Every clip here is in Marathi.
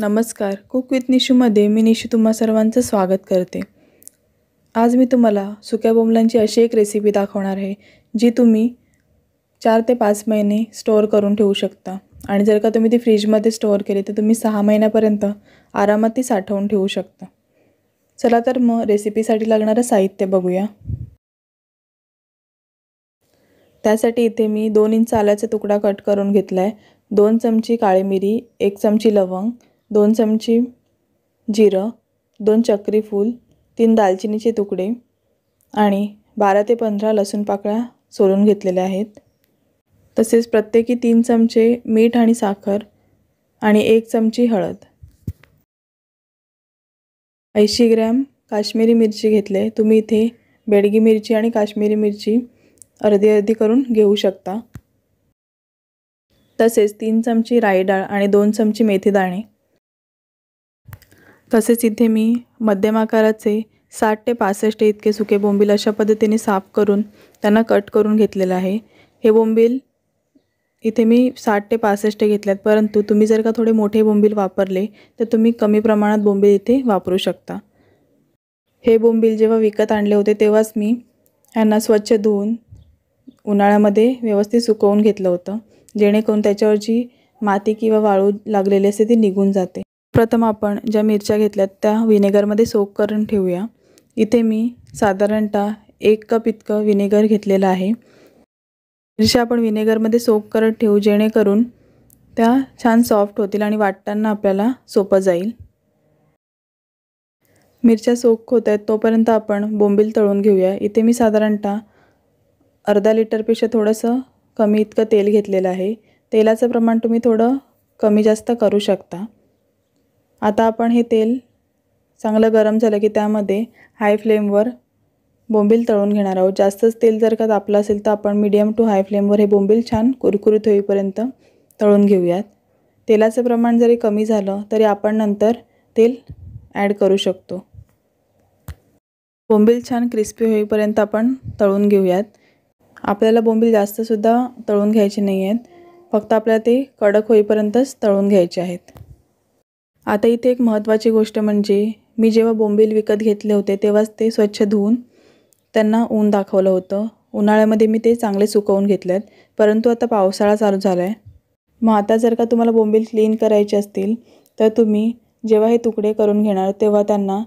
नमस्कार कुक विथ निशूमध्ये मी निशू तुम्हा सर्वांचं स्वागत करते आज मी तुम्हाला सुक्या बोमलांची अशी एक रेसिपी दाखवणार आहे जी तुम्ही चार ते पाच महिने स्टोअर करून ठेवू शकता आणि जर का तुम्ही ती फ्रीजमध्ये स्टोअर केली तर तुम्ही सहा महिन्यापर्यंत आरामात ती साठवून ठेवू शकता चला तर मग रेसिपीसाठी लागणारं साहित्य बघूया त्यासाठी इथे मी दोन इंच आल्याचा तुकडा कट करून घेतला आहे दोन चमची काळी मिरी एक चमची लवंग दोन चमची जिरं दोन चक्रीफूल तीन दालचिनीचे तुकडे आणि बारा ते पंधरा लसूण पाकळ्या सोलून घेतलेल्या आहेत तसेच प्रत्येकी तीन चमचे मीठ आणि साखर आणि एक चमची हळद ऐंशी ग्रॅम काश्मीरी मिरची घेतले तुम्ही इथे बेडगी मिरची आणि काश्मीरी मिरची अर्धी अर्धी करून घेऊ शकता तसेच तीन चमची राई डाळ आणि दोन चमची मेथी दाणे तसेच इथे मी मध्यम आकाराचे साठ ते पासष्ट इतके सुके बोंबील अशा पद्धतीने साफ करून त्यांना कट करून घेतलेलं आहे हे बोंबील इथे मी साठ ते पासष्ट घेतल्यात परंतु तुम्ही जर का थोडे मोठे बोंबील वापरले तर तुम्ही कमी प्रमाणात बोंबील इथे वापरू शकता हे बोंबील जेव्हा विकत आणले होते तेव्हाच मी यांना स्वच्छ धुवून उन्हाळ्यामध्ये व्यवस्थित सुकवून घेतलं होतं जेणेकरून त्याच्यावर जी माती किंवा वाळू लागलेली असते ती निघून जाते प्रथम आपण ज्या मिरच्या घेतल्यात त्या विनेगरमध्ये सोक करून ठेवूया इथे मी साधारणतः एक कप इतकं विनेगर घेतलेलं आहे मिरच्या आपण विनेगरमध्ये सोक करत ठेवू जेणेकरून त्या छान सॉफ्ट होतील आणि वाटताना आपल्याला सोपं जाईल मिरच्या सोक होत आहेत तोपर्यंत आपण बोंबील तळून घेऊया इथे मी साधारणतः अर्धा लिटरपेक्षा थोडंसं कमी इतकं तेल घेतलेलं आहे तेलाचं प्रमाण तुम्ही थोडं कमी जास्त करू शकता आता आपण हे तेल चांगलं गरम झालं की त्यामध्ये हाय फ्लेमवर बोंबील तळून घेणार आहोत जास्तच तेल जर का तापलं असेल तर आपण मीडियम टू हाय फ्लेमवर हे बोंबील छान कुरकुरीत होईपर्यंत तळून घेऊयात तेलाचं प्रमाण जरी कमी झालं तरी आपण नंतर तेल ॲड करू शकतो बोंबील छान क्रिस्पी होईपर्यंत आपण तळून घेऊयात आपल्याला बोंबील जास्तसुद्धा तळून घ्यायचे नाही आहेत फक्त आपल्याला ते कडक होईपर्यंतच तळून घ्यायचे आहेत आता इथे एक महत्त्वाची गोष्ट म्हणजे मी जेव्हा बोंबील विकत घेतले होते तेव्हाच ते स्वच्छ धुवून त्यांना ऊन दाखवलं होतं उन्हाळ्यामध्ये मी ते चांगले सुकवून घेतले आहेत परंतु आता पावसाळा चालू झाला आहे मग आता जर का तुम्हाला बोंबील क्लीन करायचे असतील तर तुम्ही जेव्हा हे तुकडे करून घेणार तेव्हा त्यांना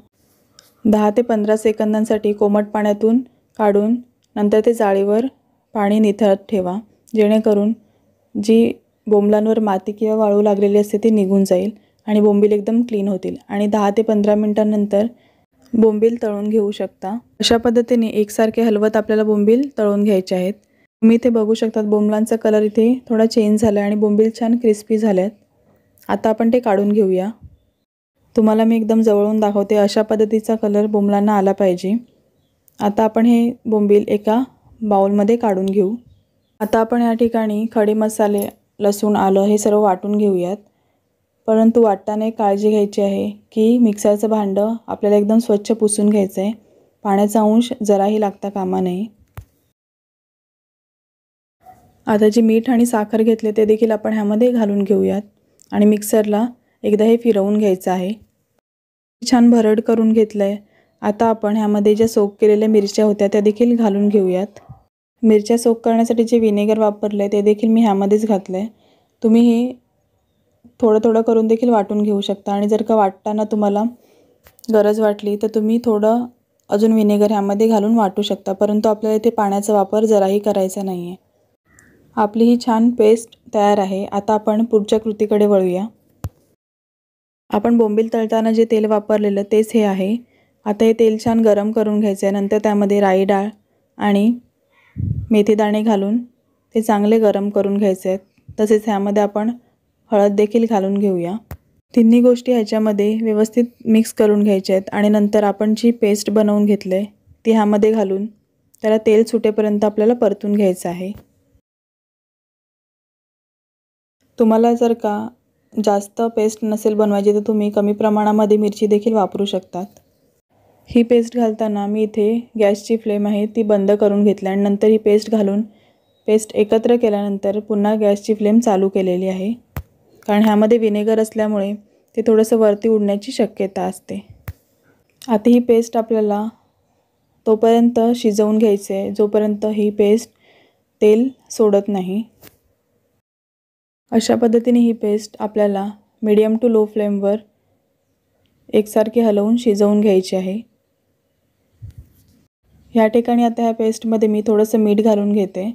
दहा ते पंधरा सेकंदांसाठी कोमट पाण्यातून काढून नंतर ते जाळीवर पाणी निथळत ठेवा जेणेकरून जी बोंबलांवर माती किंवा वाळू लागलेली असते ती निघून जाईल आणि बोंबील एकदम क्लीन होतील आणि दहा ते पंधरा मिनटानंतर बोंबील तळून घेऊ शकता अशा पद्धतीने एकसारखे हलवत आपल्याला बोंबील तळून घ्यायचे आहेत तुम्ही इथे बघू शकतात बोंबलांचा कलर इथे थोडा चेंज झाला आहे आणि बोंबील छान क्रिस्पी झाल्यात आता आपण ते काढून घेऊया तुम्हाला मी एकदम जवळून दाखवते अशा पद्धतीचा कलर बोंबलांना आला पाहिजे आता आपण हे बोंबील एका बाउलमध्ये काढून घेऊ आता आपण या ठिकाणी खडे मसाले लसूण आलं हे सर्व वाटून घेऊयात परंतु वाटताना एक काळजी घ्यायची आहे की मिक्सरचं भांडं आपल्याला एकदम स्वच्छ पुसून घ्यायचं आहे पाण्याचा अंश जराही लागता कामा नये आता जे मीठ आणि साखर घेतले ते देखील आपण ह्यामध्ये घालून घेऊयात आणि मिक्सरला एकदा हे फिरवून घ्यायचं आहे छान भरड करून घेतलं आहे आता आपण ह्यामध्ये ज्या सोक केलेल्या मिरच्या होत्या त्या देखील घालून घेऊयात मिरच्या सोक करण्यासाठी जे व्हिनेगर वापरलं आहे ते देखील मी ह्यामध्येच घातलं आहे तुम्ही हे थोडं थोडं करून देखील वाटून घेऊ शकता आणि जर का वाटताना तुम्हाला गरज वाटली तर तुम्ही थोडं अजून व्हिनेगर ह्यामध्ये घालून वाटू शकता परंतु आपल्याला इथे पाण्याचा वापर जराही करायचा नाही आहे आपली ही छान पेस्ट तयार आहे आता आपण पुढच्या कृतीकडे वळूया आपण बोंबील तळताना जे तेल वापरलेलं तेच हे आहे आता हे तेल छान गरम करून घ्यायचं आहे नंतर त्यामध्ये राई डाळ आणि मेथीदाणे घालून ते चांगले गरम करून घ्यायचे आहेत तसेच ह्यामध्ये आपण हळद देखील घालून घेऊया तिन्ही गोष्टी ह्याच्यामध्ये व्यवस्थित मिक्स करून घ्यायच्या आहेत आणि नंतर आपण जी पेस्ट बनवून घेतलं आहे ती ह्यामध्ये घालून त्याला तेल सुटेपर्यंत आपल्याला परतून घ्यायचं आहे तुम्हाला जर का जास्त पेस्ट नसेल बनवायची तर तुम्ही कमी प्रमाणामध्ये मिरची देखील वापरू शकतात ही पेस्ट घालताना मी इथे गॅसची फ्लेम आहे ती बंद करून घेतली आणि नंतर ही पेस्ट घालून पेस्ट एकत्र केल्यानंतर पुन्हा गॅसची फ्लेम चालू केलेली आहे कारण ह्यामध्ये विनेगर असल्यामुळे ते थोडंसं वरती उडण्याची शक्यता असते आता ही पेस्ट आपल्याला तोपर्यंत शिजवून घ्यायचं आहे जोपर्यंत ही पेस्ट तेल सोडत नाही अशा पद्धतीने ही पेस्ट आपल्याला मीडियम टू लो फ्लेमवर एकसारखी हलवून शिजवून घ्यायची आहे ह्या ठिकाणी आता ह्या पेस्टमध्ये मी थोडंसं मीठ घालून घेते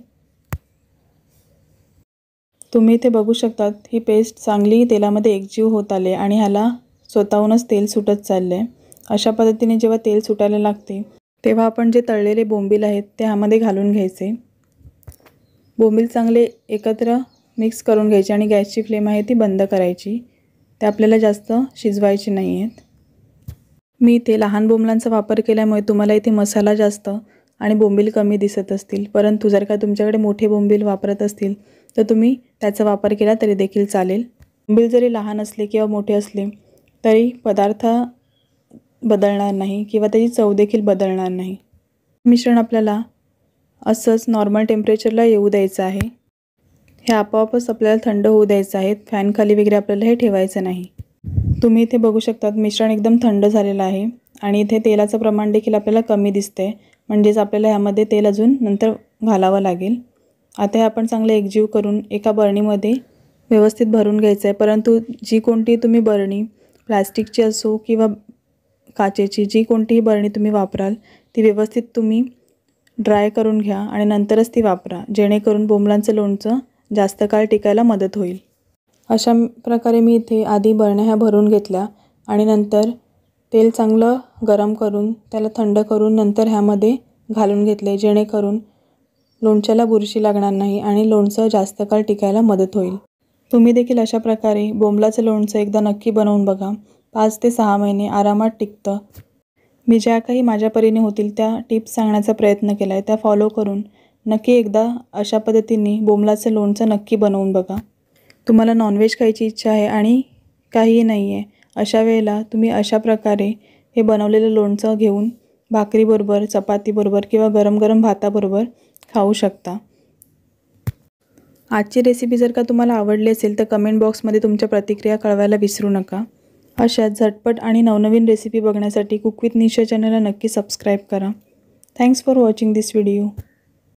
तुम्ही इथे बघू शकतात ही पेस्ट चांगली तेलामध्ये एकजीव होत आले आणि ह्याला स्वतःहूनच तेल सुटत चाललं आहे अशा पद्धतीने जेव्हा तेल सुटायला लागते तेव्हा आपण जे तळलेले बोंबील आहेत ते ह्यामध्ये घालून घ्यायचे बोंबील चांगले एकत्र मिक्स करून घ्यायचे आणि गॅसची फ्लेम आहे ती बंद करायची ते आपल्याला जास्त शिजवायचे नाही आहेत मी इथे लहान बोंबलांचा वापर केल्यामुळे तुम्हाला इथे मसाला जास्त आणि बोंबील कमी दिसत असतील परंतु जर का तुमच्याकडे मोठे बोंबील वापरत असतील तर तुम्ही त्याचा वापर केला तरी देखील चालेल बिल जरी लहान असले किंवा मोठे असले तरी पदार्थ बदलणार नाही किंवा त्याची चव देखील बदलणार नाही मिश्रण आपल्याला असंच नॉर्मल टेम्परेचरला येऊ द्यायचं आहे हे आपोआपच आपल्याला थंड होऊ द्यायचं आहे फॅनखाली वगैरे आपल्याला हे ठेवायचं नाही तुम्ही इथे बघू शकतात मिश्रण एकदम थंड झालेलं आहे आणि इथे तेलाचं प्रमाण देखील आपल्याला कमी दिसतंय म्हणजेच आपल्याला ह्यामध्ये तेल अजून नंतर घालावं लागेल आता हे आपण चांगलं एकजीव करून एका बरणीमध्ये व्यवस्थित भरून घ्यायचं आहे परंतु जी कोणती तुम्ही बरणी प्लॅस्टिकची असो किंवा काचेची जी कोणतीही बरणी तुम्ही वापराल ती व्यवस्थित तुम्ही ड्राय करून घ्या आणि नंतरच ती वापरा जेणेकरून बोंबलांचं लोणचं जास्त काळ टिकायला मदत होईल अशा प्रकारे मी इथे आधी बरण्या ह्या भरून घेतल्या आणि नंतर तेल चांगलं गरम करून त्याला थंड करून नंतर ह्यामध्ये घालून घेतले जेणेकरून लोणच्याला बुरशी लागणार नाही आणि लोणचं जास्त काळ टिकायला मदत होईल तुम्ही देखील अशा प्रकारे बोंबलाचं लोणचं एकदा नक्की बनवून बघा पाच ते सहा महिने आरामात टिकतं मी ज्या काही माझ्या परीने होतील त्या टिप्स सांगण्याचा प्रयत्न केला आहे त्या फॉलो करून नक्की एकदा अशा पद्धतीने बोंबलाचं लोणचं नक्की बनवून बघा तुम्हाला नॉनव्हेज खायची इच्छा आहे आणि काहीही नाही आहे अशा वेळेला तुम्ही अशा प्रकारे हे बनवलेलं लोणचं घेऊन भाकरीबरोबर चपातीबरोबर किंवा गरम गरम भाताबरोबर खाऊ शकता आजची रेसिपी जर का तुम्हाला आवडली असेल तर कमेंट बॉक्समध्ये तुमच्या प्रतिक्रिया कळवायला विसरू नका अशा झटपट आणि नवनवीन रेसिपी बघण्यासाठी कुकविथ निशा चॅनलला नक्की सबस्क्राईब करा thanks for watching this video